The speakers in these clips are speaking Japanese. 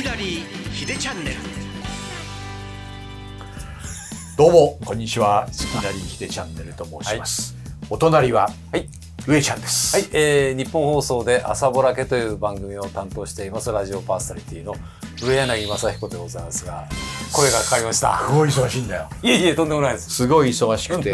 きだりひでチャンネルどうもこんにちはすきなりひでチャンネルと申します、お隣ははい、上ちゃんです、はいえー、日本放送で「朝ぼらけ」という番組を担当していますラジオパーソナリティの上柳正彦でございますが声がかかりましたすごい忙しいんだよいえいえとんでもないですすごい忙しくとで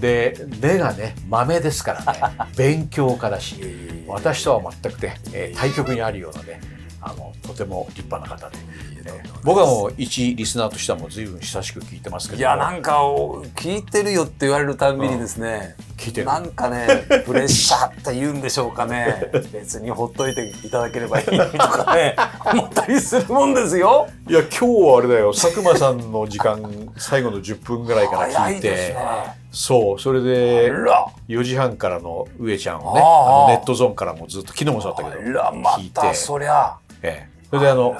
でてで目がね豆ですからね 勉強家だし私とは全くね、えー対局にあるようなねあのとても立派な方で、えー、僕はもう一リスナーとしてはもう随分親しく聞いてますけどいやなんか聞いてるよって言われるたんびにですね、うん、聞いてるなんかねプレッシャーって言うんでしょうかね 別にほっといていただければいいとかね思ったりするもんですよいや今日はあれだよ佐久間さんの時間最後の10分ぐらいから聞いて、ね、そうそれで4時半からの上ちゃんをねあのネットゾーンからもずっと昨日もそうだったけど聞いて、ま、そりゃええ、それであの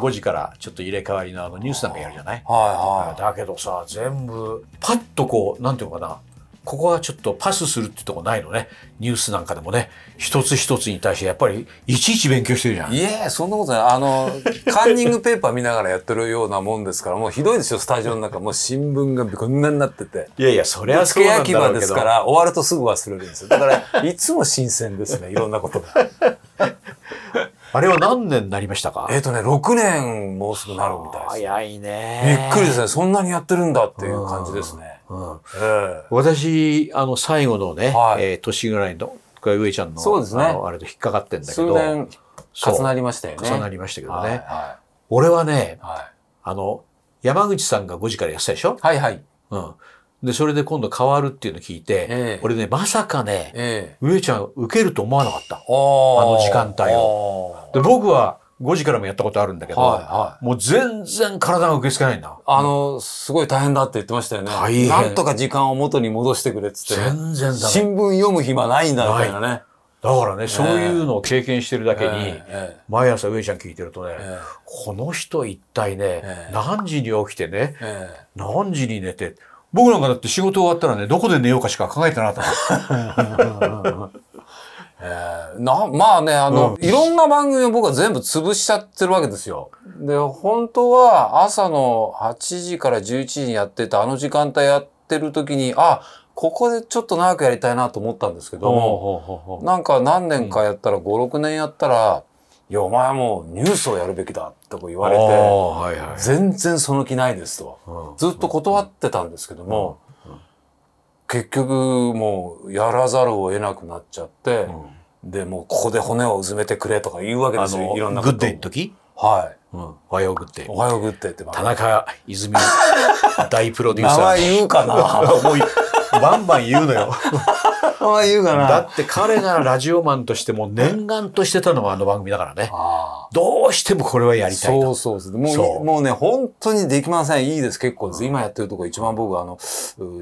5時からちょっと入れ替わりのあのニュースなんかやるじゃない、はいはい、だけどさ全部パッとこうなんていうのかなここはちょっとパスするってとこないのね。ニュースなんかでもね、一つ一つに対してやっぱりいちいち勉強してるじゃん。いえ、そんなことない。あの、カンニングペーパー見ながらやってるようなもんですから、もうひどいですよ、スタジオの中。もう新聞がこんなになってて。いやいや、それはそうなんだろうけど。け焼き場ですから、終わるとすぐ忘れるんですよ。だから、いつも新鮮ですね、いろんなことが。あれは何年になりましたかえっ、ー、とね、6年もうすぐなるみたいです。早いね。びっくりですね。そんなにやってるんだっていう感じですね。うん、うん、えー、私、あの、最後のね、はい、えー、年ぐらいの、これ上ちゃんの、そうですね。あのあれと引っかかってんだけど。数年重なりましたよね。重なりましたけどね。はいはい、俺はね、はい、あの、山口さんが5時からやったでしょはいはい。うん。で、それで今度変わるっていうのを聞いて、えー、俺ね、まさかね、えー、上ちゃん受けると思わなかった。あの時間帯を。で、僕は5時からもやったことあるんだけど、はいはい、もう全然体が受け付けないな。あの、うん、すごい大変だって言ってましたよね。大変。なんとか時間を元に戻してくれっ言って。全然だ。新聞読む暇ないんだみたいなね。だからね、そういうのを経験してるだけに、えー、毎朝上ちゃん聞いてるとね、えー、この人一体ね、えー、何時に起きてね、何時に寝て、僕なんかだって仕事終わったらね、どこで寝ようかしか考えてなかった。えー、な、まあね、あの、うん、いろんな番組を僕は全部潰しちゃってるわけですよ。で、本当は朝の8時から11時にやってたあの時間帯やってる時に、あ、ここでちょっと長くやりたいなと思ったんですけど、なんか何年かやったら、うん、5、6年やったら、いや、お前はもうニュースをやるべきだとか言われて、はいはい、全然その気ないですと、ずっと断ってたんですけども、結局もうやらざるを得なくなっちゃって、で、もうここで骨をうずめてくれとか言うわけですよ、いろんなこと。グッデイの時はい。うん、おはようグッデイ。おはようグッデイって。田中泉大プロデューサー。名前言うかな もう、バンバン言うのよ。さん言うかな。だって彼がラジオマンとしても念願としてたのはあの番組だからね。どうしてもこれはやりたいそうそうそう。もううもうね、本当にできません。いいです、結構です。今やってるとこ一番僕はあの、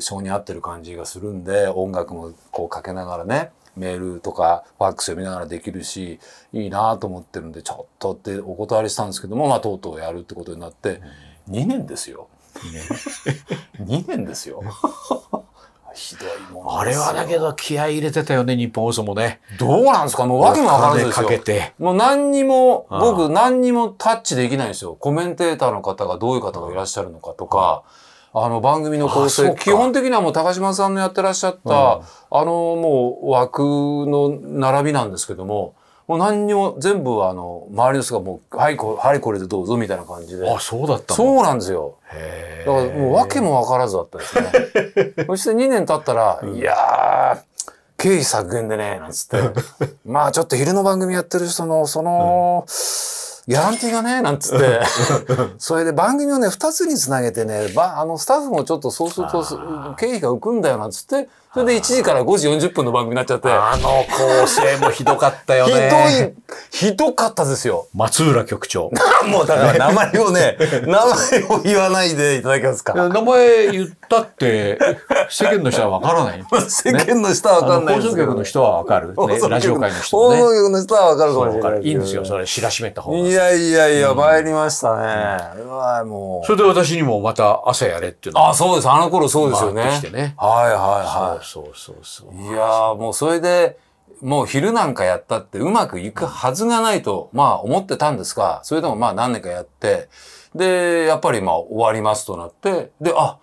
性に合ってる感じがするんで、音楽もこうかけながらね。メールとかファックス読みながらできるしいいなと思ってるんでちょっとってお断りしたんですけども、まあ、とうとうやるってことになって、2年ですよ。2年 ,2 年ですよ。ひどいもんあれはだけど気合い入れてたよね、日本放送もね。どうなんですかもう訳もわからないですよ。かけて。もう何にも、僕何にもタッチできないんですよ。コメンテーターの方がどういう方がいらっしゃるのかとか。あの番組の構成、基本的にはもう高島さんのやってらっしゃった、うん、あのもう枠の並びなんですけども、もう何にも全部あの周りの人がもう「はいこはいこれでどうぞ」みたいな感じであそうだったそうなんですよだからもう訳も分からずだったですね そして2年経ったら「いや経費削減でね」なんつって「まあちょっと昼の番組やってる人のその、ギャランティーがね、なんつって。それで番組をね、二つにつなげてね、ば、あの、スタッフもちょっとそうすると、経費が浮くんだよ、なんつって、それで1時から5時40分の番組になっちゃって。あの構成もひどかったよね。ひどい、ひどかったですよ。松浦局長。もうだから名前をね、名前を言わないでいただけますか。名前言ったって、世間の人はわからない、世間の人はわかんない放送局の人はわかる、ラジオ界の人は。放送局の人はわかるかもしれない。いいんですよ、それ知らしめた方が。いやいやいや、参りましたね。うわもう。それで私にもまた朝やれっていうのあ、そうです。あの頃そうですよね。ねはいはいはい。そうそうそう。いやー、もうそれで、もう昼なんかやったってうまくいくはずがないと、まあ思ってたんですが、それでもまあ何年かやって、で、やっぱりまあ終わりますとなって、で、あ、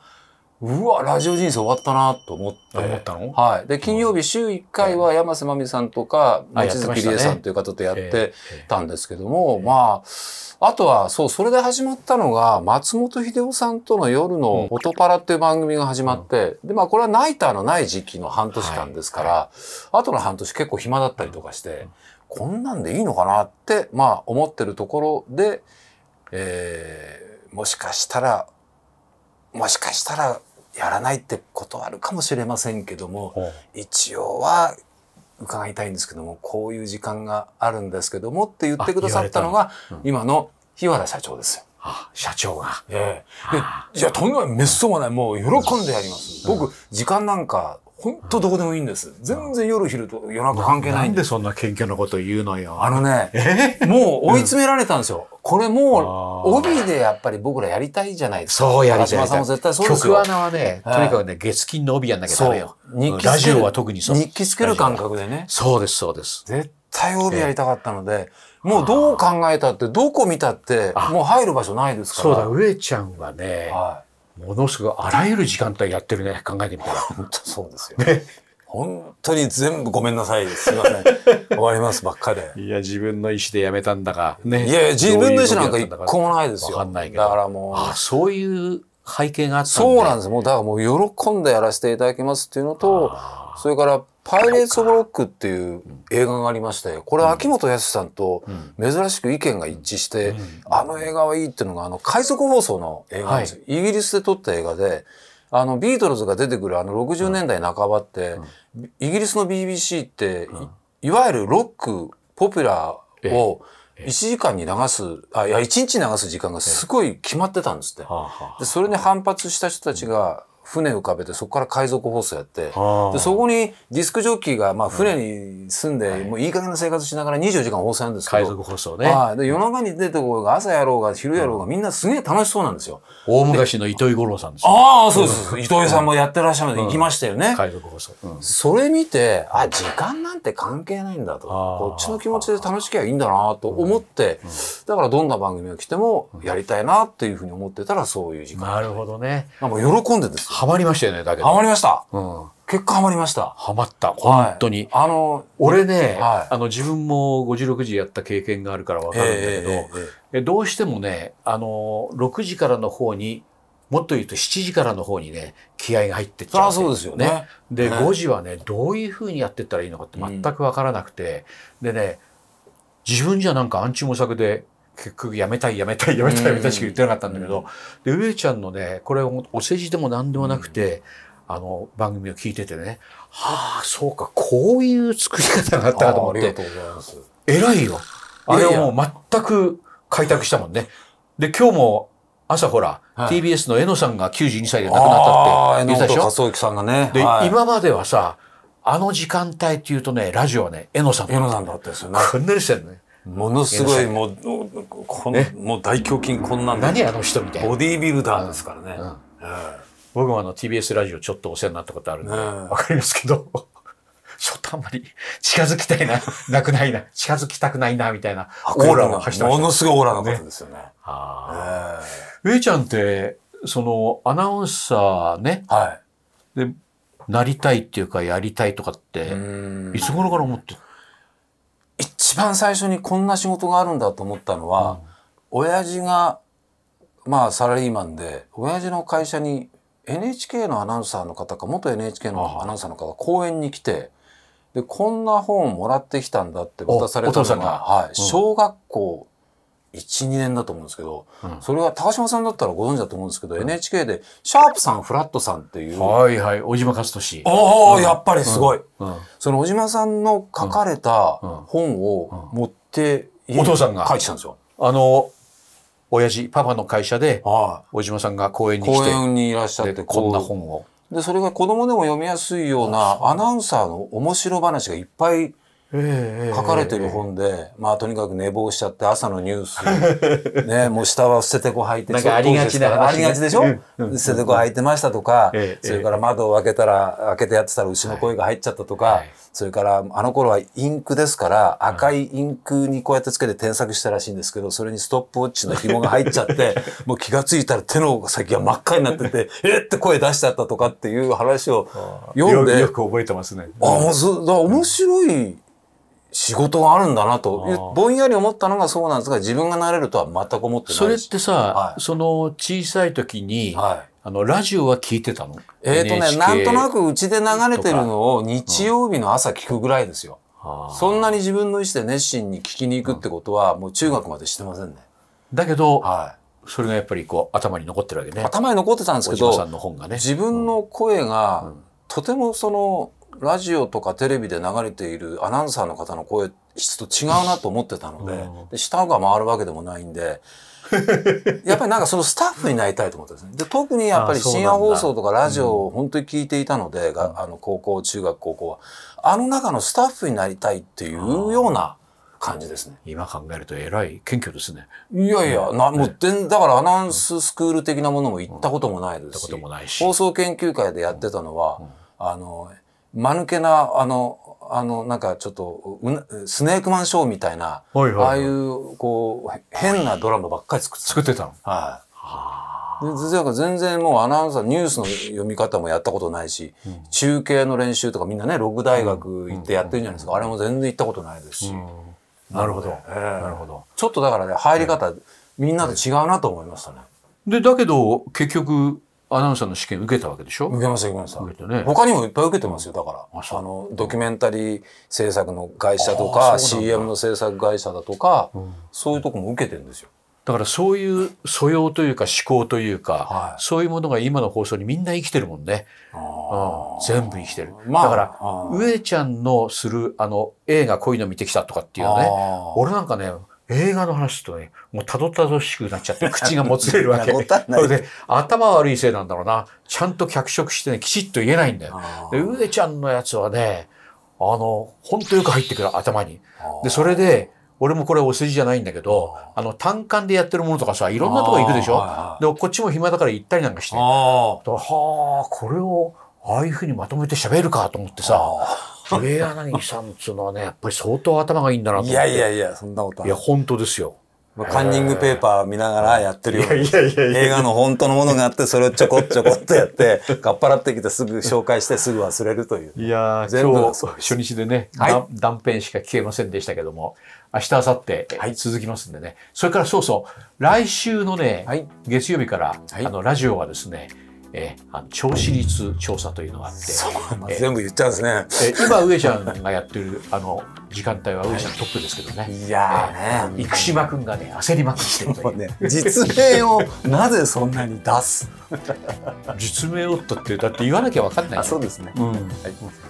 うわ、ラジオ人生終わったなと思って。思ったのはい。で、金曜日週1回は山瀬まみさんとか、望月理恵さんという方とやってたんですけども、まあ、あとは、そう、それで始まったのが、松本秀夫さんとの夜の音パラっていう番組が始まって、で、まあ、これはナイターのない時期の半年間ですから、あとの半年結構暇だったりとかして、こんなんでいいのかなって、まあ、思ってるところで、えー、もしかしたら、もしかしたらやらないってことあるかもしれませんけども、一応は伺いたいんですけども、こういう時間があるんですけどもって言ってくださったのが、のうん、今の日原社長です。あ社長が。ええで、じゃあとんでもない、めっそうもない、もう喜んでやります。僕、時間なんか本当どこでもいいんです。全然夜昼と夜中関係ないんで。なんでそんな謙虚なこと言うのよ。あのね、もう追い詰められたんですよ。これもう、帯でやっぱり僕らやりたいじゃないですか。そうやりたい。さんも絶対そうですよ。曲穴はね、とにかくね、月金の帯やんなきゃダメよ。日記ラジオは特にそう。日記つける感覚でね。そうです、そうです。絶対帯やりたかったので、もうどう考えたって、どこ見たって、もう入る場所ないですから。そうだ、上ちゃんはね、はいものすごいあらゆる時間帯やってるね考えてみたら 本当そうですよね本当に全部ごめんなさいすいません終わりますばっかでいや自分の意思でやめたんだかねいやいや自分の意思なんか一個もないですよかんないけどだからもうあそういう背景があったそうなんですもうだからもう喜んでやらせていただきますっていうのとそれから「パイレーツ・オブ・ロック」っていう映画がありましてこれは秋元康さんと珍しく意見が一致して、あの映画はいいっていうのがあの海賊放送の映画なんですよ、はい、イギリスで撮った映画であのビートルズが出てくるあの60年代半ばって、イギリスの BBC って、いわゆるロックポピュラーを1時間に流す、あ、いや、1日流す時間がすごい決まってたんですって。で、それに反発した人たちが、船浮かべてそこから海賊放送やってでそこにディスクジョッキーがまあ船に住んで、もういい加減な生活しながら24時間放送やるんですけど海賊放送ね、はい、で夜中に出てこい、うが朝やろうが昼やろうが、みんなすげえ楽しそうなんですよ大昔の糸井五郎さんですああそうです糸井さんもやってらっしゃるので行きましたよね、海賊放送、それ見てあ時間なんて関係ないんだとこっちの気持ちで楽しきゃいいんだなと思って、だからどんな番組が来てもやりたいなっていうふうに思ってたらそういう時間なるほどね、まあ、もう喜んでですハマりましたよね、だけど。ハマりました。うん。結果ハマりました。ハマった、本当に。あの、俺ね、はい、あの、自分も5時、6時やった経験があるからわかるんだけど、えー、どうしてもね、あの、6時からの方に、もっと言うと7時からの方にね、気合が入ってっちゃう、ね。そうですよね。で、5時はね、どういうふうにやってったらいいのかって全くわからなくて、でね、自分じゃなんか暗中模索で結局やめたいやめたいやめたいやめたいしか言ってなかったんだけど、で、上ちゃんのね、これお世辞でも何でもなくて、あの、番組を聞いててね、はあ、そうか、こういう作り方があったかと思って。ありがとうございます。偉いよ。あれをもう全く開拓したもんね。で、今日も朝ほら、はい、TBS の江野さんが92歳で亡くなったって言ったでしょ江野さんがね。で、はい、今まではさ、あの時間帯っていうとね、ラジオはね、江野さんだった。江野さんだったですよね。こんなにしてるね。ものすごいもうこの、もう大胸筋こんなん何あの人みたいなボディービルダーですからね、うんうん、僕もあの TBS ラジオちょっとお世話になったことあるんで、わかりますけど ちょっとあんまり近づきたいな、なくないな、近づきたくないな、みたいな、オーラが走ってました。ものすごいオーラのとですよね。は、ね、えー、えー、ちゃんって、その、アナウンサーね。はい。で、なりたいっていうか、やりたいとかって、いつ頃から思って一番最初にこんな仕事があるんだと思ったのは、うん、親父がまあサラリーマンで親父の会社に NHK のアナウンサーの方か元 NHK のアナウンサーの方が講演に来てでこんな本をもらってきたんだって渡されたのが、はい、小学校1、2年だと思うんですけど、うん、それは高島さんだったらご存知だと思うんですけど、うん、NHK で、シャープさん、フラットさんっていう。はいはい、小島勝利。おお、うん、やっぱりすごい、その小島さんの書かれた本を持って、お父さんが書いてたんですよ。あの、親父、パパの会社で、小島さんが公園に来て。公園にいらっしゃって、こんな本を。で、それが子供でも読みやすいようなアナウンサーの面白話がいっぱい書かれてる本で、まあとにかく寝坊しちゃって朝のニュース、ね、もう下は捨ててこ履いて、なんかありがちな話、ありがちでしょ捨ててこ履いてましたとか、それから窓を開けたら、開けてやってたら牛の声が入っちゃったとか、それからあの頃はインクですから、赤いインクにこうやってつけて添削したらしいんですけど、それにストップウォッチの紐が入っちゃって、もう気が付いたら手の先が真っ赤になってて、えって声出しちゃったとかっていう話を読んで。よく覚えてますね。あ、面白い。仕事があるんだなと、ぼんやり思ったのがそうなんですが、自分がなれるとは全く思ってないそれってさ、はい、その小さい時に、はい、あの、ラジオは聞いてたのえっ、ー、とね、なんとなくうちで流れてるのを日曜日の朝聞くぐらいですよ。うん、そんなに自分の意思で熱心に聞きに行くってことは、もう中学までしてませんね。だけど、はい、それがやっぱりこう、頭に残ってるわけね。頭に残ってたんですけど、ね、自分の声が、うん、とてもその、ラジオとかテレビで流れているアナウンサーの方の声質と違うなと思ってたのでで下が回るわけでもないんで やっぱりなんかそのスタッフになりたいと思ったんですね。で特にやっぱり深夜放送とかラジオを本当に聞いていたので、うん、あの高校中学高校はあの中のスタッフになりたいっていうような。感じですね。今考えると偉い謙虚ですね。いやいや、な、もう、ね、だからアナウンススクール的なものも行ったこともないですし、うん、し放送研究会でやってたのは、うんうん、あの、間抜けな、あの、あの、なんかちょっと、スネークマンショーみたいな、はいはいはい、ああいう、こう、変なドラマばっかり作ってた。作ってたのはい。は全然もうアナウンサー、ニュースの読み方もやったことないし、うん、中継の練習とかみんなね、六大学行ってやってるじゃないですか。うんうん、あれも全然行ったことないですし。なるほど、えー、なるほど。ちょっとだからね、入り方、みんなと違うなと思いましたね。で、だけど、結局、アナウンサーの試験受けたわけでしょ受けました、受けました。受けてね。他にもいっぱい受けてますよ、だから。あの、ドキュメンタリー制作の会社とか、CM の制作会社だとか、うん、そういうとこも受けてるんですよ。だからそういう素養というか思考というか、はい、そういうものが今の放送にみんな生きてるもんね。全部生きてる。まあ、だから、上ちゃんのするあの映画こういうの見てきたとかっていうね、俺なんかね、映画の話とね、もうたどたどしくなっちゃって、口がもつれるわけ。そ れで、頭悪いせいなんだろうな。ちゃんと脚色してね、きちっと言えないんだよ。で、うでちゃんのやつはね、あの、ほんとよく入ってくる、頭に。で、それで、俺もこれお世辞じゃないんだけど、あの、単管でやってるものとかさ、いろんなとこ行くでしょで、こっちも暇だから行ったりなんかして。はあ、これを、ああいうふうにまとめて喋るかと思ってさ、上柳さんっつうのはね、やっぱり相当頭がいいんだなと思って。いやいやいや、そんなこといや、本当ですよ。カンニングペーパー見ながらやってるよ。映画の本当のものがあって、それをちょこちょこっとやって、かっぱらってきてすぐ紹介してすぐ忘れるという。いや全部初日でね、はい、断片しか聞けませんでしたけども、明日、明後日、続きますんでね。はい、それからそうそう、来週のね、はい、月曜日から、あの、ラジオはですね、えあの調子率調査というのがあって、全部言っちゃうんですね。今上ちゃんがやってるあの時間帯は上ちゃんトップですけどね。いやね、生島君がね焦りまくってるね。実名をなぜそんなに出す？実名をったってだって言わなきゃ分かんない。そうですね。うん。はい。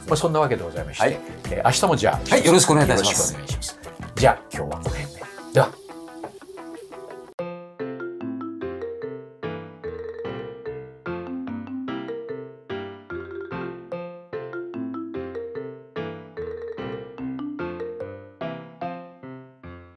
まあそんなわけでございまして、はい、え明日もじゃあ、はい、よろしくお願いいたします。よろしくお願いします。じゃあ今日はこの辺で。では。